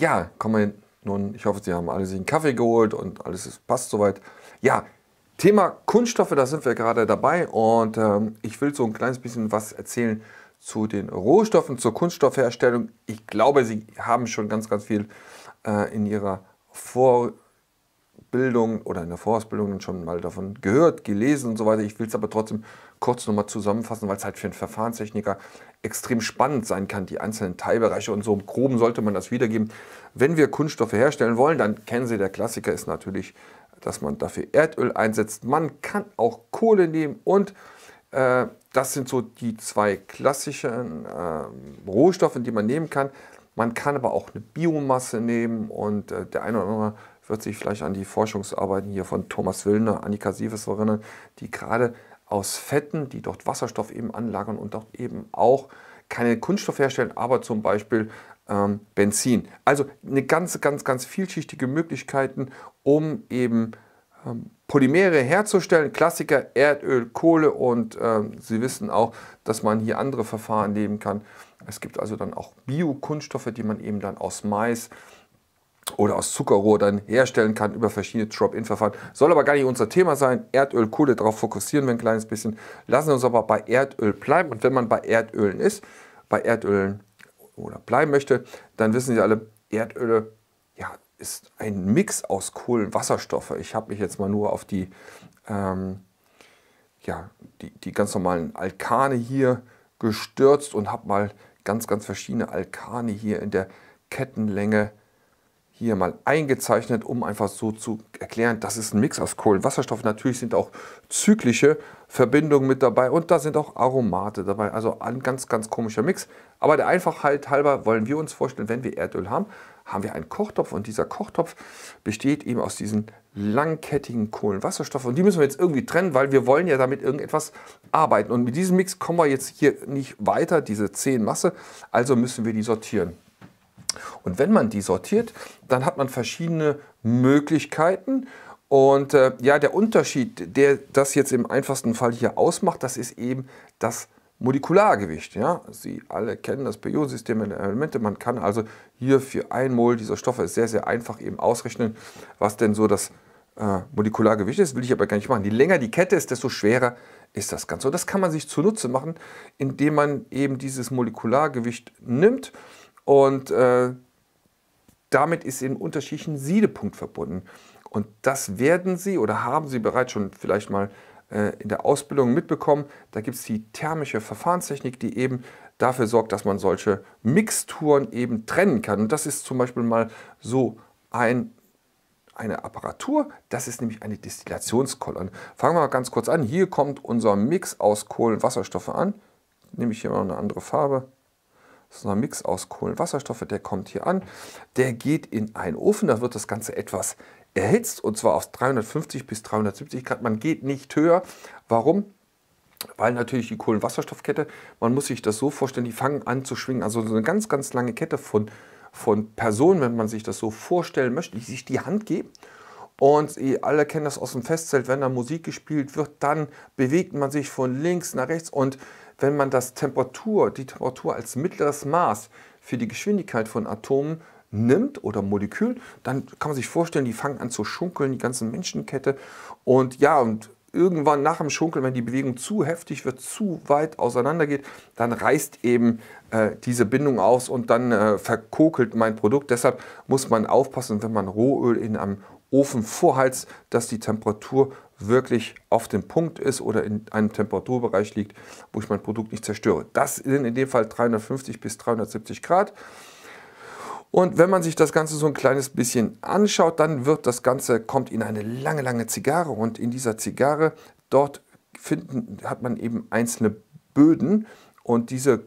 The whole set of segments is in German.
Ja, kommen wir nun, ich hoffe, Sie haben alle sich einen Kaffee geholt und alles ist, passt soweit. Ja, Thema Kunststoffe, da sind wir gerade dabei und ähm, ich will so ein kleines bisschen was erzählen zu den Rohstoffen, zur Kunststoffherstellung. Ich glaube, Sie haben schon ganz, ganz viel äh, in Ihrer Vor Bildung oder in der Vorausbildung schon mal davon gehört, gelesen und so weiter. Ich will es aber trotzdem kurz nochmal zusammenfassen, weil es halt für einen Verfahrenstechniker extrem spannend sein kann, die einzelnen Teilbereiche und so im Groben sollte man das wiedergeben. Wenn wir Kunststoffe herstellen wollen, dann kennen Sie, der Klassiker ist natürlich, dass man dafür Erdöl einsetzt. Man kann auch Kohle nehmen und äh, das sind so die zwei klassischen äh, Rohstoffe, die man nehmen kann. Man kann aber auch eine Biomasse nehmen und äh, der eine oder andere wird sich vielleicht an die Forschungsarbeiten hier von Thomas Willner, Annika Sieves erinnern, die gerade aus Fetten, die dort Wasserstoff eben anlagern und dort eben auch keine Kunststoff herstellen, aber zum Beispiel ähm, Benzin. Also eine ganz, ganz, ganz vielschichtige Möglichkeiten, um eben ähm, Polymere herzustellen. Klassiker Erdöl, Kohle und ähm, Sie wissen auch, dass man hier andere Verfahren nehmen kann. Es gibt also dann auch Biokunststoffe, die man eben dann aus Mais, oder aus Zuckerrohr dann herstellen kann über verschiedene Drop-In-Verfahren. Soll aber gar nicht unser Thema sein. Erdöl, Kohle, darauf fokussieren wir ein kleines bisschen. Lassen wir uns aber bei Erdöl bleiben. Und wenn man bei Erdölen ist, bei Erdölen oder bleiben möchte, dann wissen Sie alle, Erdöl ja, ist ein Mix aus Kohlenwasserstoffe. Ich habe mich jetzt mal nur auf die, ähm, ja, die, die ganz normalen Alkane hier gestürzt und habe mal ganz, ganz verschiedene Alkane hier in der Kettenlänge hier mal eingezeichnet, um einfach so zu erklären, das ist ein Mix aus Kohlenwasserstoff. Natürlich sind auch zyklische Verbindungen mit dabei und da sind auch Aromate dabei. Also ein ganz, ganz komischer Mix. Aber der Einfachheit halber wollen wir uns vorstellen, wenn wir Erdöl haben, haben wir einen Kochtopf und dieser Kochtopf besteht eben aus diesen langkettigen Kohlenwasserstoffen und die müssen wir jetzt irgendwie trennen, weil wir wollen ja damit irgendetwas arbeiten und mit diesem Mix kommen wir jetzt hier nicht weiter, diese 10 Masse, also müssen wir die sortieren. Und wenn man die sortiert, dann hat man verschiedene Möglichkeiten. Und äh, ja, der Unterschied, der das jetzt im einfachsten Fall hier ausmacht, das ist eben das Molekulargewicht. Ja? Sie alle kennen das Periodensystem der Elemente. Man kann also hier für ein Mol dieser Stoffe sehr, sehr einfach eben ausrechnen, was denn so das äh, Molekulargewicht ist. Will ich aber gar nicht machen. Je länger die Kette ist, desto schwerer ist das Ganze. Und das kann man sich zunutze machen, indem man eben dieses Molekulargewicht nimmt und äh, damit ist im unterschiedlichen Siedepunkt verbunden. Und das werden Sie oder haben Sie bereits schon vielleicht mal äh, in der Ausbildung mitbekommen. Da gibt es die thermische Verfahrenstechnik, die eben dafür sorgt, dass man solche Mixturen eben trennen kann. Und das ist zum Beispiel mal so ein, eine Apparatur. Das ist nämlich eine Destillationskolonne. Fangen wir mal ganz kurz an. Hier kommt unser Mix aus Kohlenwasserstoffe an. Nehme ich hier mal eine andere Farbe so ein Mix aus Kohlenwasserstoffe, der kommt hier an. Der geht in einen Ofen, da wird das Ganze etwas erhitzt und zwar auf 350 bis 370 Grad. Man geht nicht höher. Warum? Weil natürlich die Kohlenwasserstoffkette, man muss sich das so vorstellen, die fangen an zu schwingen. Also so eine ganz, ganz lange Kette von, von Personen, wenn man sich das so vorstellen möchte, die sich die Hand geben. Und alle kennen das aus dem Festzelt, wenn da Musik gespielt wird, dann bewegt man sich von links nach rechts und wenn man das Temperatur, die Temperatur als mittleres Maß für die Geschwindigkeit von Atomen nimmt oder Molekül, dann kann man sich vorstellen, die fangen an zu schunkeln, die ganze Menschenkette. Und ja, und irgendwann nach dem Schunkeln, wenn die Bewegung zu heftig wird, zu weit auseinander geht, dann reißt eben äh, diese Bindung aus und dann äh, verkokelt mein Produkt. Deshalb muss man aufpassen, wenn man Rohöl in einem Ofen vorheizt, dass die Temperatur wirklich auf dem Punkt ist oder in einem Temperaturbereich liegt, wo ich mein Produkt nicht zerstöre. Das sind in dem Fall 350 bis 370 Grad. Und wenn man sich das Ganze so ein kleines bisschen anschaut, dann wird das Ganze, kommt in eine lange, lange Zigarre und in dieser Zigarre, dort finden, hat man eben einzelne Böden und diese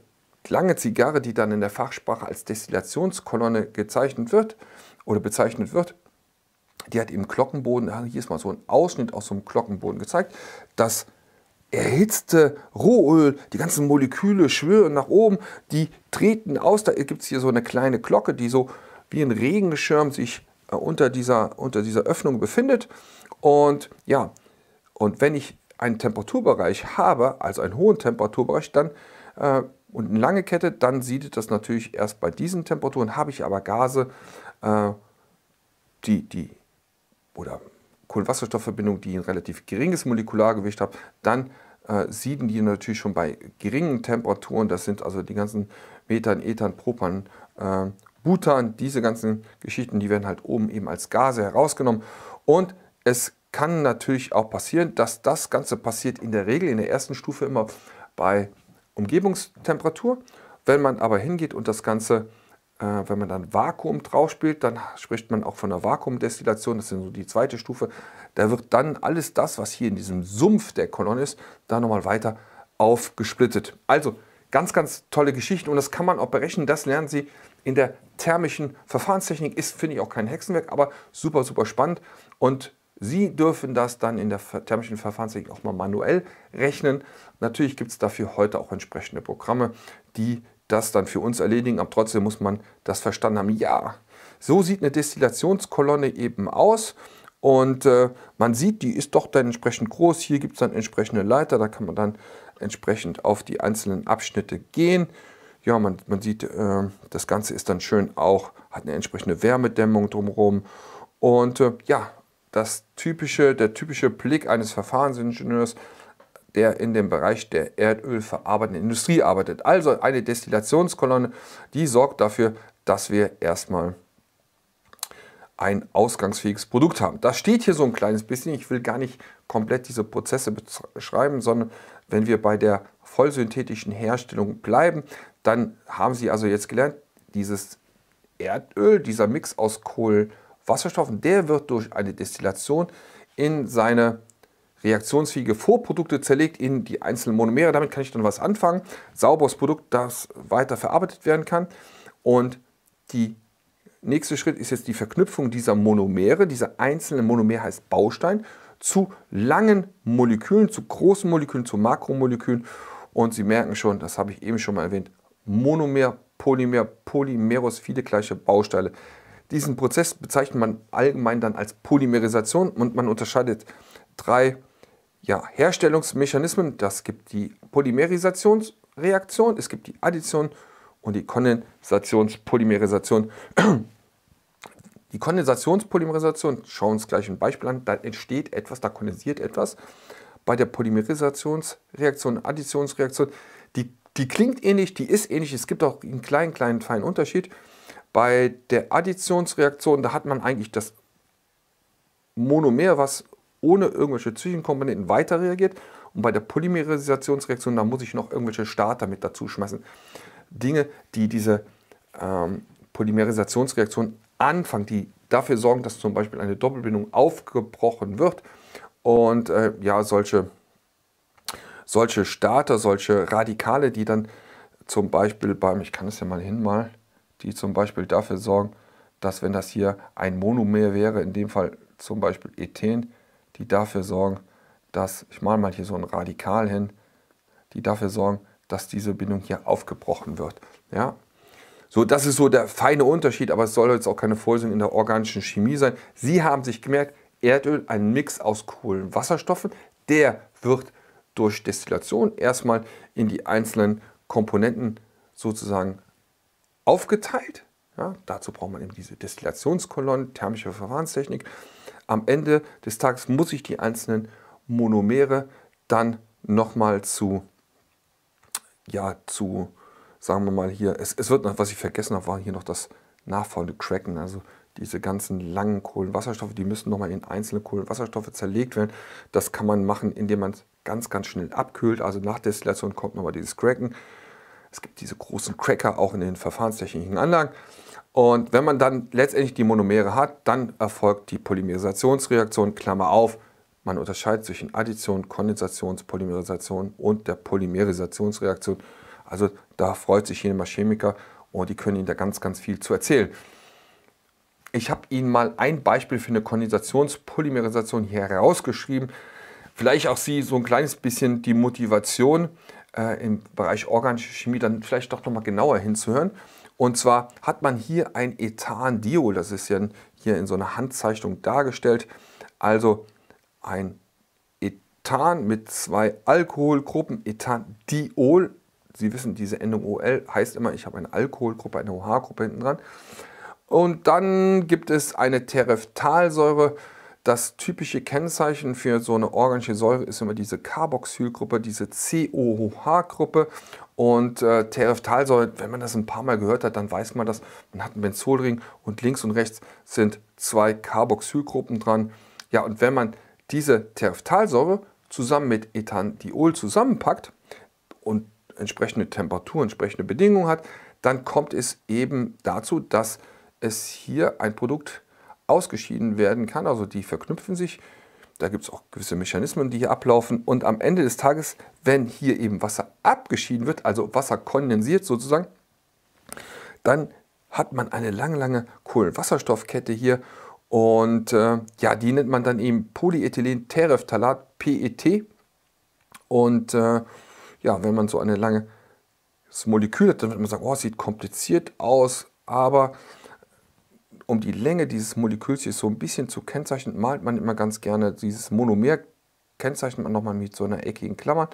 lange Zigarre, die dann in der Fachsprache als Destillationskolonne gezeichnet wird oder bezeichnet wird, die hat im Glockenboden, ah, hier ist mal so ein Ausschnitt aus so einem Glockenboden gezeigt, das erhitzte Rohöl, die ganzen Moleküle schwirren nach oben, die treten aus, da gibt es hier so eine kleine Glocke, die so wie ein Regenschirm sich äh, unter dieser, unter dieser Öffnung befindet. Und ja, und wenn ich einen Temperaturbereich habe, also einen hohen Temperaturbereich, dann äh, und eine lange Kette, dann sieht das natürlich erst bei diesen Temperaturen. Habe ich aber Gase, äh, die, die oder Kohlenwasserstoffverbindung, die ein relativ geringes Molekulargewicht hat, dann äh, sieden die natürlich schon bei geringen Temperaturen, das sind also die ganzen Methan, Ethan, Propan, äh, Butan, diese ganzen Geschichten, die werden halt oben eben als Gase herausgenommen und es kann natürlich auch passieren, dass das Ganze passiert in der Regel in der ersten Stufe immer bei Umgebungstemperatur. Wenn man aber hingeht und das Ganze äh, wenn man dann Vakuum drauf spielt, dann spricht man auch von der Vakuumdestillation, das ist so die zweite Stufe. Da wird dann alles das, was hier in diesem Sumpf der Kolonne ist, da nochmal weiter aufgesplittet. Also ganz, ganz tolle Geschichten und das kann man auch berechnen. Das lernen Sie in der thermischen Verfahrenstechnik. Ist, finde ich, auch kein Hexenwerk, aber super, super spannend. Und Sie dürfen das dann in der thermischen Verfahrenstechnik auch mal manuell rechnen. Natürlich gibt es dafür heute auch entsprechende Programme, die das dann für uns erledigen, aber trotzdem muss man das verstanden haben. Ja, so sieht eine Destillationskolonne eben aus. Und äh, man sieht, die ist doch dann entsprechend groß. Hier gibt es dann entsprechende Leiter, da kann man dann entsprechend auf die einzelnen Abschnitte gehen. Ja, man, man sieht, äh, das Ganze ist dann schön auch, hat eine entsprechende Wärmedämmung drumherum. Und äh, ja, das typische, der typische Blick eines Verfahrensingenieurs der in dem Bereich der erdölverarbeitenden Industrie arbeitet. Also eine Destillationskolonne, die sorgt dafür, dass wir erstmal ein ausgangsfähiges Produkt haben. Das steht hier so ein kleines bisschen. Ich will gar nicht komplett diese Prozesse beschreiben, sondern wenn wir bei der vollsynthetischen Herstellung bleiben, dann haben Sie also jetzt gelernt, dieses Erdöl, dieser Mix aus Kohlenwasserstoffen, der wird durch eine Destillation in seine reaktionsfähige Vorprodukte zerlegt in die einzelnen Monomere. Damit kann ich dann was anfangen. Sauberes Produkt, das weiter verarbeitet werden kann. Und die nächste Schritt ist jetzt die Verknüpfung dieser Monomere. Dieser einzelne Monomer heißt Baustein zu langen Molekülen, zu großen Molekülen, zu Makromolekülen. Und Sie merken schon, das habe ich eben schon mal erwähnt, Monomer, Polymer, Polymeros, viele gleiche Bausteine. Diesen Prozess bezeichnet man allgemein dann als Polymerisation und man unterscheidet drei ja, Herstellungsmechanismen. Das gibt die Polymerisationsreaktion, es gibt die Addition und die Kondensationspolymerisation. Die Kondensationspolymerisation, schauen wir uns gleich ein Beispiel an, da entsteht etwas, da kondensiert etwas. Bei der Polymerisationsreaktion, Additionsreaktion, die, die klingt ähnlich, die ist ähnlich, es gibt auch einen kleinen, kleinen, feinen Unterschied. Bei der Additionsreaktion, da hat man eigentlich das Monomer, was ohne irgendwelche Zwischenkomponenten weiter reagiert. Und bei der Polymerisationsreaktion, da muss ich noch irgendwelche Starter mit dazu schmeißen. Dinge, die diese ähm, Polymerisationsreaktion anfangen, die dafür sorgen, dass zum Beispiel eine Doppelbindung aufgebrochen wird und äh, ja, solche, solche Starter, solche Radikale, die dann zum Beispiel beim, ich kann es ja mal hinmalen, die zum Beispiel dafür sorgen, dass wenn das hier ein Monomer wäre, in dem Fall zum Beispiel Ethen, die dafür sorgen, dass, ich male mal hier so ein Radikal hin, die dafür sorgen, dass diese Bindung hier aufgebrochen wird. Ja? So, das ist so der feine Unterschied, aber es soll jetzt auch keine Vorlesung in der organischen Chemie sein. Sie haben sich gemerkt, Erdöl, ein Mix aus Kohlenwasserstoffen, der wird durch Destillation erstmal in die einzelnen Komponenten sozusagen aufgeteilt. Ja, dazu braucht man eben diese Destillationskolonnen, thermische Verfahrenstechnik am Ende des Tages muss ich die einzelnen Monomere dann nochmal zu, ja, zu, sagen wir mal hier, es, es wird noch, was ich vergessen habe, war hier noch das nachfolgende Cracken, also diese ganzen langen Kohlenwasserstoffe, die müssen nochmal in einzelne Kohlenwasserstoffe zerlegt werden. Das kann man machen, indem man es ganz, ganz schnell abkühlt. Also nach Destillation kommt nochmal dieses Cracken. Es gibt diese großen Cracker auch in den verfahrenstechnischen Anlagen. Und wenn man dann letztendlich die Monomere hat, dann erfolgt die Polymerisationsreaktion, Klammer auf. Man unterscheidet zwischen Addition, Kondensationspolymerisation und der Polymerisationsreaktion. Also da freut sich jeder Chemiker und die können Ihnen da ganz, ganz viel zu erzählen. Ich habe Ihnen mal ein Beispiel für eine Kondensationspolymerisation hier herausgeschrieben. Vielleicht auch Sie so ein kleines bisschen die Motivation äh, im Bereich organische Chemie dann vielleicht doch nochmal genauer hinzuhören. Und zwar hat man hier ein Ethandiol, das ist ja hier in so einer Handzeichnung dargestellt, also ein Ethan mit zwei Alkoholgruppen, Ethandiol. Sie wissen, diese Endung OL heißt immer, ich habe eine Alkoholgruppe, eine OH-Gruppe hinten dran. Und dann gibt es eine Tereftalsäure, das typische Kennzeichen für so eine organische Säure ist immer diese Carboxylgruppe, diese coh gruppe und äh, Terephthalsäure. Wenn man das ein paar Mal gehört hat, dann weiß man das. Man hat einen Benzolring und links und rechts sind zwei Carboxylgruppen dran. Ja, und wenn man diese Tereftalsäure zusammen mit Ethandiol zusammenpackt und entsprechende Temperatur, entsprechende Bedingungen hat, dann kommt es eben dazu, dass es hier ein Produkt gibt ausgeschieden werden kann. Also die verknüpfen sich. Da gibt es auch gewisse Mechanismen, die hier ablaufen. Und am Ende des Tages, wenn hier eben Wasser abgeschieden wird, also Wasser kondensiert sozusagen, dann hat man eine lange, lange Kohlenwasserstoffkette hier. Und äh, ja, die nennt man dann eben Polyethylen-Terephthalat, PET. Und äh, ja, wenn man so eine lange das Molekül hat, dann wird man sagen, oh, sieht kompliziert aus, aber um die Länge dieses Moleküls hier so ein bisschen zu kennzeichnen, malt man immer ganz gerne dieses Monomer, kennzeichnet man nochmal mit so einer eckigen Klammer.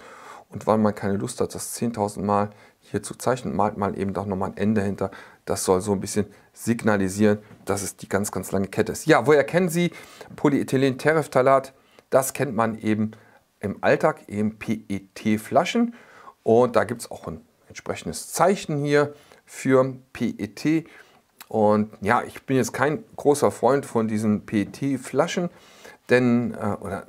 Und weil man keine Lust hat, das 10.000 Mal hier zu zeichnen, malt man eben doch nochmal ein Ende hinter. Das soll so ein bisschen signalisieren, dass es die ganz, ganz lange Kette ist. Ja, woher kennen Sie polyethylen tereftalat Das kennt man eben im Alltag, eben PET-Flaschen. Und da gibt es auch ein entsprechendes Zeichen hier für PET. Und ja, ich bin jetzt kein großer Freund von diesen PET-Flaschen, denn, äh, oder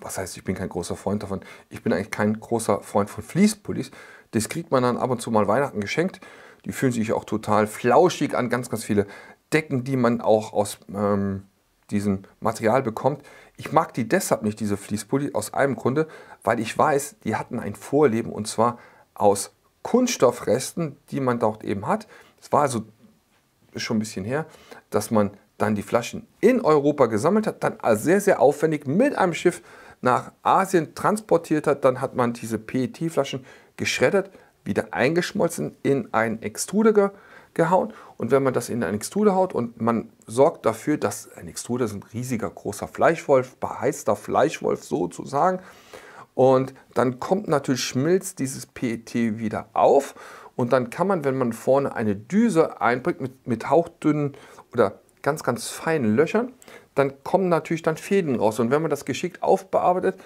was heißt, ich bin kein großer Freund davon, ich bin eigentlich kein großer Freund von Fließpullis. Das kriegt man dann ab und zu mal Weihnachten geschenkt. Die fühlen sich auch total flauschig an, ganz, ganz viele Decken, die man auch aus ähm, diesem Material bekommt. Ich mag die deshalb nicht, diese Fließpulli, aus einem Grunde, weil ich weiß, die hatten ein Vorleben und zwar aus Kunststoffresten, die man dort eben hat. Es war also ist schon ein bisschen her, dass man dann die Flaschen in Europa gesammelt hat, dann sehr, sehr aufwendig mit einem Schiff nach Asien transportiert hat. Dann hat man diese PET-Flaschen geschreddert, wieder eingeschmolzen, in einen Extruder gehauen. Und wenn man das in einen Extruder haut und man sorgt dafür, dass ein Extruder ist ein riesiger, großer Fleischwolf, beheizter Fleischwolf sozusagen. Und dann kommt natürlich, schmilzt dieses PET wieder auf und dann kann man, wenn man vorne eine Düse einbringt mit, mit hauchdünnen oder ganz, ganz feinen Löchern, dann kommen natürlich dann Fäden raus. Und wenn man das geschickt aufbearbeitet,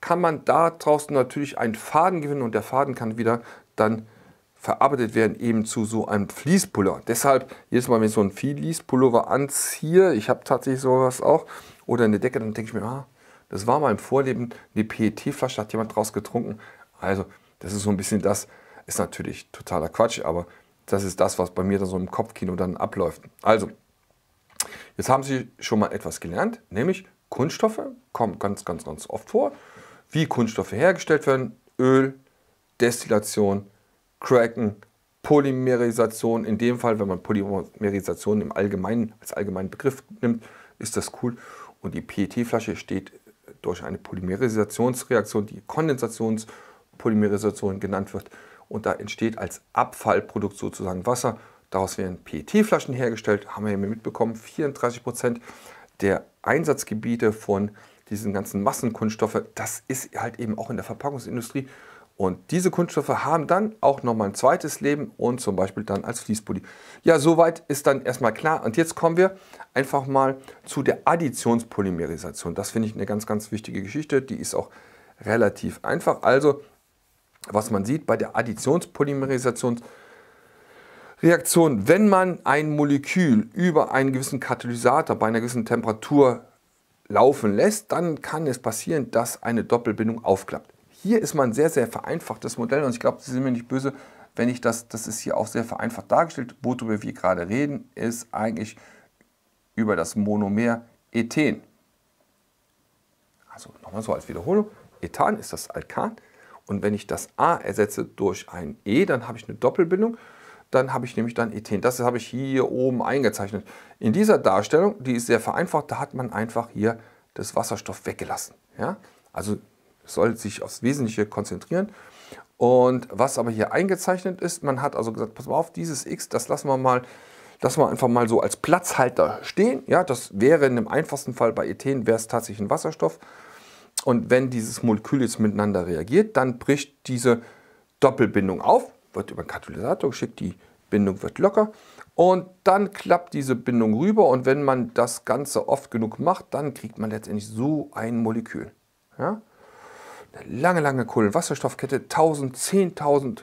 kann man da draußen natürlich einen Faden gewinnen und der Faden kann wieder dann verarbeitet werden eben zu so einem Fließpullover. Deshalb jedes Mal, wenn ich so einen Fließpullover anziehe, ich habe tatsächlich sowas auch, oder eine Decke, dann denke ich mir, ah, das war mal im Vorleben eine PET-Flasche, hat jemand draus getrunken. Also das ist so ein bisschen das, ist natürlich totaler Quatsch, aber das ist das, was bei mir dann so im Kopfkino dann abläuft. Also, jetzt haben Sie schon mal etwas gelernt, nämlich Kunststoffe kommen ganz, ganz, ganz oft vor. Wie Kunststoffe hergestellt werden, Öl, Destillation, Cracken, Polymerisation. In dem Fall, wenn man Polymerisation im Allgemeinen als allgemeinen Begriff nimmt, ist das cool. Und die PET-Flasche steht durch eine Polymerisationsreaktion, die Kondensationspolymerisation genannt wird, und da entsteht als Abfallprodukt sozusagen Wasser. Daraus werden PET-Flaschen hergestellt, haben wir ja mitbekommen, 34 Prozent der Einsatzgebiete von diesen ganzen Massenkunststoffe, das ist halt eben auch in der Verpackungsindustrie. Und diese Kunststoffe haben dann auch nochmal ein zweites Leben und zum Beispiel dann als Fließpulli. Ja, soweit ist dann erstmal klar. Und jetzt kommen wir einfach mal zu der Additionspolymerisation. Das finde ich eine ganz, ganz wichtige Geschichte. Die ist auch relativ einfach. Also was man sieht bei der Additionspolymerisationsreaktion, wenn man ein Molekül über einen gewissen Katalysator bei einer gewissen Temperatur laufen lässt, dann kann es passieren, dass eine Doppelbindung aufklappt. Hier ist man sehr, sehr vereinfachtes Modell und ich glaube, Sie sind mir nicht böse, wenn ich das, das ist hier auch sehr vereinfacht dargestellt. Worüber wir gerade reden, ist eigentlich über das Monomer Ethen. Also nochmal so als Wiederholung. Ethan ist das Alkan. Und wenn ich das A ersetze durch ein E, dann habe ich eine Doppelbindung. Dann habe ich nämlich dann Ethen. Das habe ich hier oben eingezeichnet. In dieser Darstellung, die ist sehr vereinfacht, da hat man einfach hier das Wasserstoff weggelassen. Ja? Also soll sich aufs Wesentliche konzentrieren. Und was aber hier eingezeichnet ist, man hat also gesagt, pass mal auf, dieses X, das lassen wir mal, lassen wir einfach mal so als Platzhalter stehen. Ja, das wäre in dem einfachsten Fall bei Ethen, wäre es tatsächlich ein Wasserstoff. Und wenn dieses Molekül jetzt miteinander reagiert, dann bricht diese Doppelbindung auf, wird über den Katalysator geschickt, die Bindung wird locker und dann klappt diese Bindung rüber und wenn man das Ganze oft genug macht, dann kriegt man letztendlich so ein Molekül. Ja? Eine lange, lange Kohlenwasserstoffkette, 1000, 10.000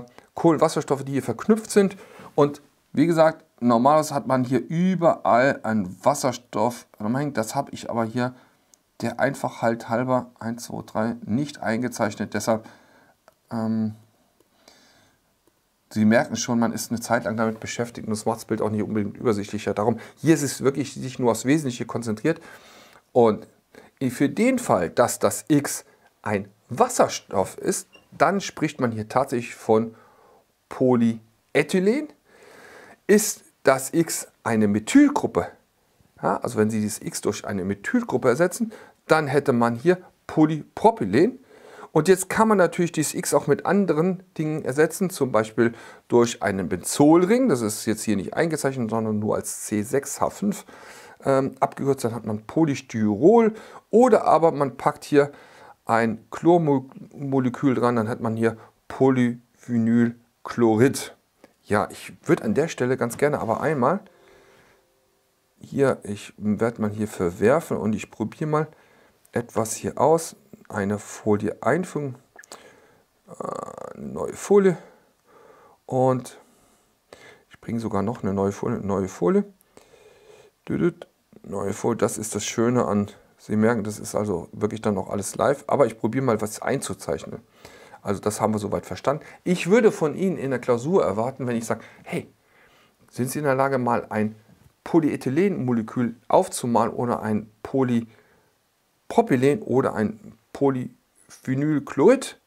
äh, Kohlenwasserstoffe, die hier verknüpft sind und wie gesagt, normalerweise hat man hier überall einen Wasserstoff. Das habe ich aber hier der einfach halt halber 1, 2, 3 nicht eingezeichnet. Deshalb, ähm, Sie merken schon, man ist eine Zeit lang damit beschäftigt und das macht das Bild auch nicht unbedingt übersichtlicher. Darum, hier ist es wirklich sich nur aufs Wesentliche konzentriert. Und für den Fall, dass das X ein Wasserstoff ist, dann spricht man hier tatsächlich von Polyethylen. Ist das X eine Methylgruppe, ja, also wenn Sie dieses X durch eine Methylgruppe ersetzen, dann hätte man hier Polypropylen. Und jetzt kann man natürlich dieses X auch mit anderen Dingen ersetzen, zum Beispiel durch einen Benzolring. Das ist jetzt hier nicht eingezeichnet, sondern nur als C6H5 ähm, abgekürzt. Dann hat man Polystyrol oder aber man packt hier ein Chlormolekül dran, dann hat man hier Polyvinylchlorid. Ja, ich würde an der Stelle ganz gerne aber einmal hier, ich werde mal hier verwerfen und ich probiere mal etwas hier aus. Eine Folie einfügen, äh, eine neue Folie und ich bringe sogar noch eine neue Folie, neue Folie. Neue Folie, das ist das Schöne an, Sie merken, das ist also wirklich dann noch alles live, aber ich probiere mal was einzuzeichnen. Also das haben wir soweit verstanden. Ich würde von Ihnen in der Klausur erwarten, wenn ich sage, hey, sind Sie in der Lage, mal ein Polyethylenmolekül aufzumalen oder ein Polypropylen oder ein Polyphenylchlorid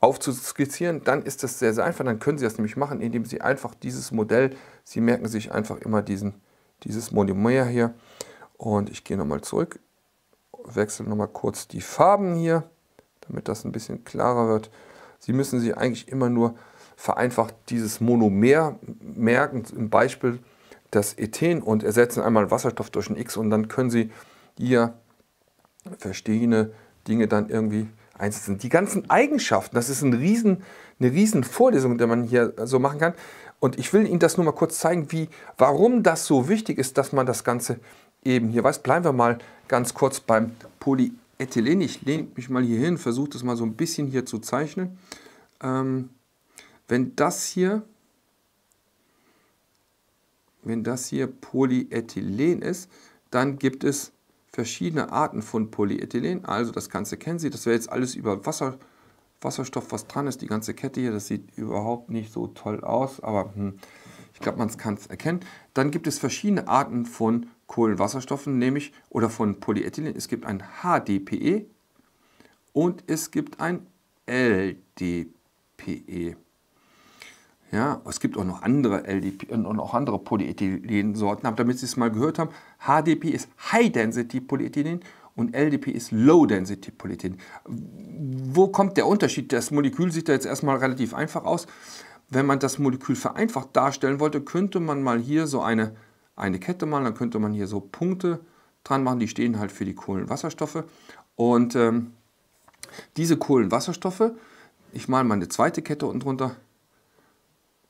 aufzuskizzieren, dann ist das sehr, sehr einfach. Dann können Sie das nämlich machen, indem Sie einfach dieses Modell, Sie merken sich einfach immer diesen, dieses Monomer hier. Und ich gehe nochmal zurück, wechsle nochmal kurz die Farben hier, damit das ein bisschen klarer wird. Sie müssen sich eigentlich immer nur vereinfacht dieses Monomer merken. Im Beispiel das Ethen und ersetzen einmal Wasserstoff durch ein X und dann können Sie hier verschiedene Dinge dann irgendwie einsetzen. Die ganzen Eigenschaften, das ist ein riesen, eine riesen Vorlesung, die man hier so machen kann. Und ich will Ihnen das nur mal kurz zeigen, wie, warum das so wichtig ist, dass man das Ganze eben hier weiß. Bleiben wir mal ganz kurz beim Polyethylen. Ich lehne mich mal hier hin, versuche das mal so ein bisschen hier zu zeichnen. Ähm, wenn das hier wenn das hier Polyethylen ist, dann gibt es verschiedene Arten von Polyethylen. Also das Ganze kennen Sie. Das wäre jetzt alles über Wasser, Wasserstoff, was dran ist. Die ganze Kette hier, das sieht überhaupt nicht so toll aus, aber hm, ich glaube, man kann es erkennen. Dann gibt es verschiedene Arten von Kohlenwasserstoffen, nämlich oder von Polyethylen. Es gibt ein HDPE und es gibt ein LDPE. Ja, es gibt auch noch andere LDP und auch andere Polyethylensorten, aber damit Sie es mal gehört haben, HDP ist High Density Polyethylen und LDP ist Low Density Polyethylen. Wo kommt der Unterschied? Das Molekül sieht da jetzt erstmal relativ einfach aus. Wenn man das Molekül vereinfacht darstellen wollte, könnte man mal hier so eine, eine Kette malen, dann könnte man hier so Punkte dran machen, die stehen halt für die Kohlenwasserstoffe. Und ähm, diese Kohlenwasserstoffe, ich male mal eine zweite Kette unten drunter,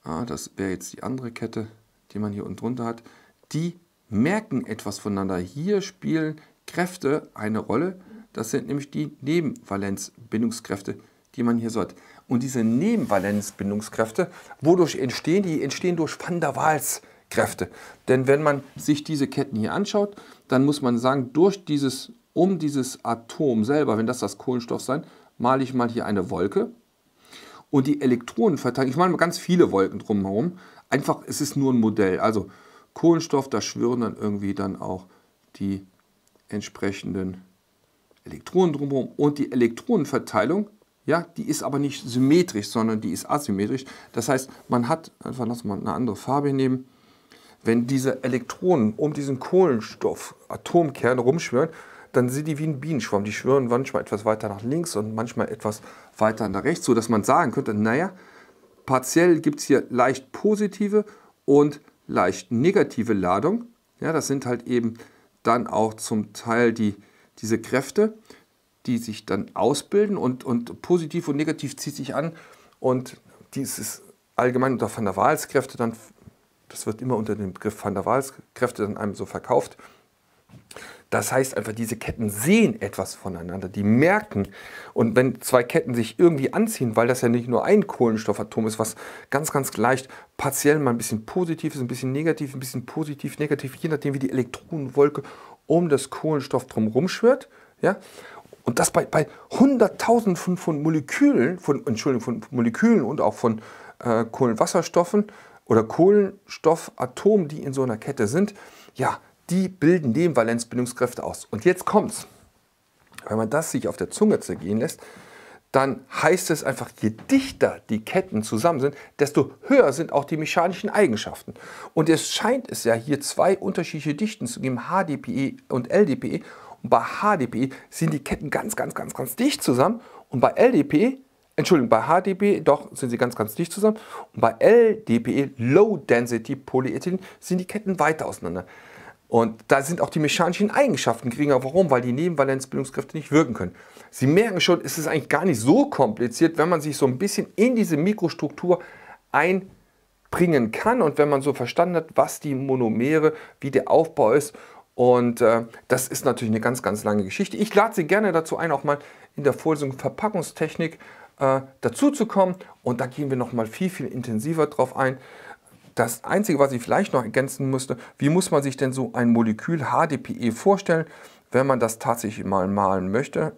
ah, das wäre jetzt die andere Kette, die man hier unten drunter hat, die merken etwas voneinander. Hier spielen Kräfte eine Rolle. Das sind nämlich die Nebenvalenzbindungskräfte, die man hier so hat. Und diese Nebenvalenzbindungskräfte, wodurch entstehen die? Entstehen durch Van der Waals Kräfte. Denn wenn man sich diese Ketten hier anschaut, dann muss man sagen, durch dieses, um dieses Atom selber, wenn das das Kohlenstoff sein, male ich mal hier eine Wolke und die Elektronen verteilen, ich meine ganz viele Wolken drumherum. Einfach, es ist nur ein Modell. Also Kohlenstoff, da schwirren dann irgendwie dann auch die entsprechenden Elektronen drumherum. Und die Elektronenverteilung, ja, die ist aber nicht symmetrisch, sondern die ist asymmetrisch. Das heißt, man hat, einfach lass mal eine andere Farbe nehmen, wenn diese Elektronen um diesen Kohlenstoffatomkern rumschwirren, dann sind die wie ein Bienenschwamm. Die schwören manchmal etwas weiter nach links und manchmal etwas weiter nach rechts, sodass man sagen könnte, naja, partiell gibt es hier leicht positive und leicht negative Ladung. Ja, das sind halt eben dann auch zum Teil die, diese Kräfte, die sich dann ausbilden und, und positiv und negativ zieht sich an. Und dies ist allgemein unter Van der Waals Kräfte dann, das wird immer unter dem Begriff Van der Waals Kräfte dann einem so verkauft. Das heißt einfach, diese Ketten sehen etwas voneinander, die merken. Und wenn zwei Ketten sich irgendwie anziehen, weil das ja nicht nur ein Kohlenstoffatom ist, was ganz, ganz leicht partiell mal ein bisschen positiv ist, ein bisschen negativ, ein bisschen positiv, negativ, je nachdem, wie die Elektronenwolke um das Kohlenstoff drumherum schwirrt. Ja? Und das bei, bei Hunderttausenden von, von Molekülen, von, Entschuldigung, von Molekülen und auch von äh, Kohlenwasserstoffen oder Kohlenstoffatomen, die in so einer Kette sind, ja, die bilden Nebenvalenzbindungskräfte aus. Und jetzt kommt's. Wenn man das sich auf der Zunge zergehen lässt, dann heißt es einfach, je dichter die Ketten zusammen sind, desto höher sind auch die mechanischen Eigenschaften. Und es scheint es ja hier zwei unterschiedliche Dichten zu geben, HDPE und LDPE. Und bei HDPE sind die Ketten ganz, ganz, ganz, ganz dicht zusammen. Und bei LDPE, Entschuldigung, bei HDPE, doch, sind sie ganz, ganz dicht zusammen. Und bei LDPE, Low Density Polyethylen, sind die Ketten weiter auseinander. Und da sind auch die mechanischen Eigenschaften geringer. Warum? Weil die Nebenvalenzbildungskräfte nicht wirken können. Sie merken schon, es ist eigentlich gar nicht so kompliziert, wenn man sich so ein bisschen in diese Mikrostruktur einbringen kann und wenn man so verstanden hat, was die Monomere, wie der Aufbau ist. Und äh, das ist natürlich eine ganz, ganz lange Geschichte. Ich lade Sie gerne dazu ein, auch mal in der Vorlesung Verpackungstechnik äh, dazu zu kommen. Und da gehen wir nochmal viel, viel intensiver drauf ein. Das Einzige, was ich vielleicht noch ergänzen müsste, wie muss man sich denn so ein Molekül HDPE vorstellen, wenn man das tatsächlich mal malen möchte?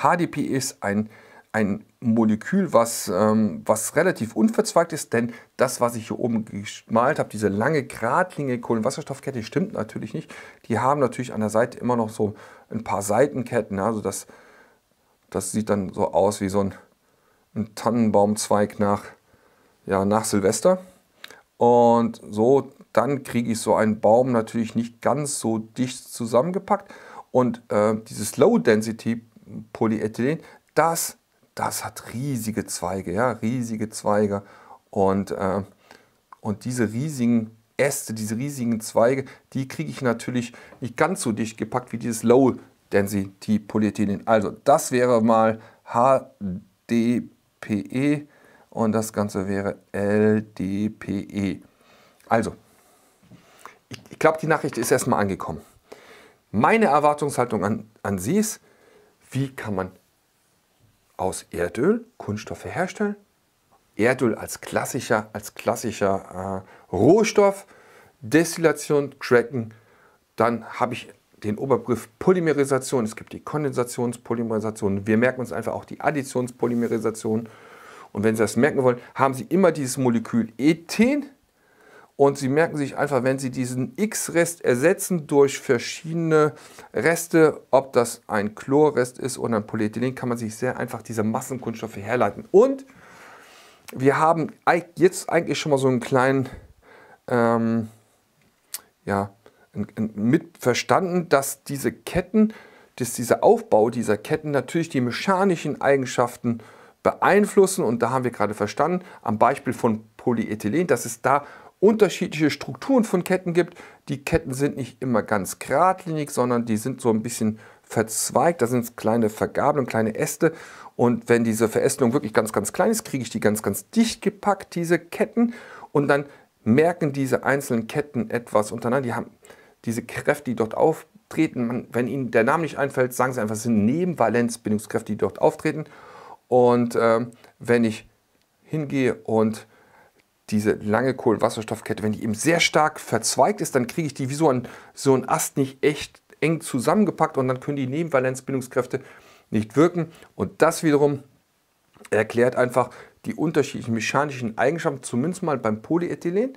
HDPE ist ein, ein Molekül, was, ähm, was relativ unverzweigt ist, denn das, was ich hier oben gemalt habe, diese lange geradlinige Kohlenwasserstoffkette, stimmt natürlich nicht. Die haben natürlich an der Seite immer noch so ein paar Seitenketten, ne? also das, das sieht dann so aus wie so ein, ein Tannenbaumzweig nach ja, nach Silvester. Und so, dann kriege ich so einen Baum natürlich nicht ganz so dicht zusammengepackt. Und äh, dieses Low Density Polyethylen, das, das hat riesige Zweige, ja, riesige Zweige. Und, äh, und diese riesigen Äste, diese riesigen Zweige, die kriege ich natürlich nicht ganz so dicht gepackt wie dieses Low Density Polyethylen. Also das wäre mal HDPE und das Ganze wäre LDPE. Also, ich, ich glaube, die Nachricht ist erstmal angekommen. Meine Erwartungshaltung an, an Sie ist, wie kann man aus Erdöl Kunststoffe herstellen? Erdöl als klassischer, als klassischer äh, Rohstoff, Destillation, Cracken, dann habe ich den Oberbegriff Polymerisation, es gibt die Kondensationspolymerisation, wir merken uns einfach auch die Additionspolymerisation und wenn Sie das merken wollen, haben Sie immer dieses Molekül Ethen und Sie merken sich einfach, wenn Sie diesen X-Rest ersetzen durch verschiedene Reste, ob das ein Chlorrest ist oder ein Polyethylen, kann man sich sehr einfach diese Massenkunststoffe herleiten. Und wir haben jetzt eigentlich schon mal so einen kleinen, ähm, ja, mitverstanden, dass diese Ketten, dass dieser Aufbau dieser Ketten natürlich die mechanischen Eigenschaften äh, beeinflussen. Und da haben wir gerade verstanden, am Beispiel von Polyethylen, dass es da unterschiedliche Strukturen von Ketten gibt. Die Ketten sind nicht immer ganz geradlinig, sondern die sind so ein bisschen verzweigt. Da sind kleine Vergabelungen, kleine Äste. Und wenn diese Verästelung wirklich ganz, ganz klein ist, kriege ich die ganz, ganz dicht gepackt, diese Ketten. Und dann merken diese einzelnen Ketten etwas untereinander. Die haben diese Kräfte, die dort auftreten. wenn Ihnen der Name nicht einfällt, sagen Sie einfach, es sind Nebenvalenzbindungskräfte, die dort auftreten. Und ähm, wenn ich hingehe und diese lange Kohlenwasserstoffkette, wenn die eben sehr stark verzweigt ist, dann kriege ich die wie so ein, so ein Ast nicht echt eng zusammengepackt und dann können die Nebenvalenzbindungskräfte nicht wirken. Und das wiederum erklärt einfach die unterschiedlichen mechanischen Eigenschaften, zumindest mal beim Polyethylen,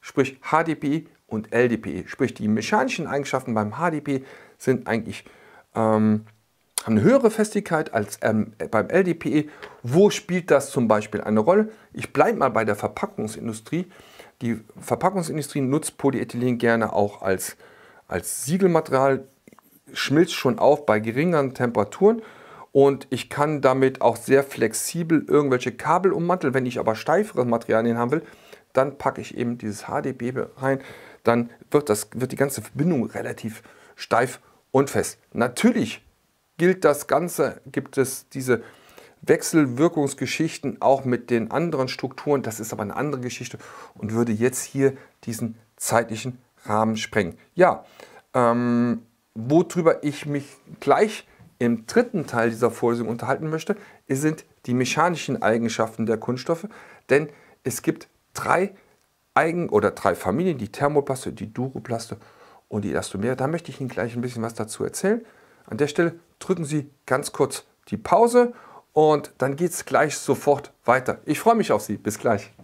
sprich HDP und LDP. Sprich, die mechanischen Eigenschaften beim HDP sind eigentlich ähm, eine höhere Festigkeit als ähm, beim LDPE. Wo spielt das zum Beispiel eine Rolle? Ich bleibe mal bei der Verpackungsindustrie. Die Verpackungsindustrie nutzt Polyethylen gerne auch als, als Siegelmaterial, schmilzt schon auf bei geringeren Temperaturen und ich kann damit auch sehr flexibel irgendwelche Kabel ummanteln. Wenn ich aber steifere Materialien haben will, dann packe ich eben dieses HDB rein. Dann wird, das, wird die ganze Verbindung relativ steif und fest. Natürlich gilt das Ganze, gibt es diese Wechselwirkungsgeschichten auch mit den anderen Strukturen. Das ist aber eine andere Geschichte und würde jetzt hier diesen zeitlichen Rahmen sprengen. Ja, ähm, worüber ich mich gleich im dritten Teil dieser Vorlesung unterhalten möchte, sind die mechanischen Eigenschaften der Kunststoffe, denn es gibt drei Eigen- oder drei Familien, die Thermoplaste, die Duroplaste und die Elastomere. Da möchte ich Ihnen gleich ein bisschen was dazu erzählen. An der Stelle drücken Sie ganz kurz die Pause und dann geht es gleich sofort weiter. Ich freue mich auf Sie. Bis gleich.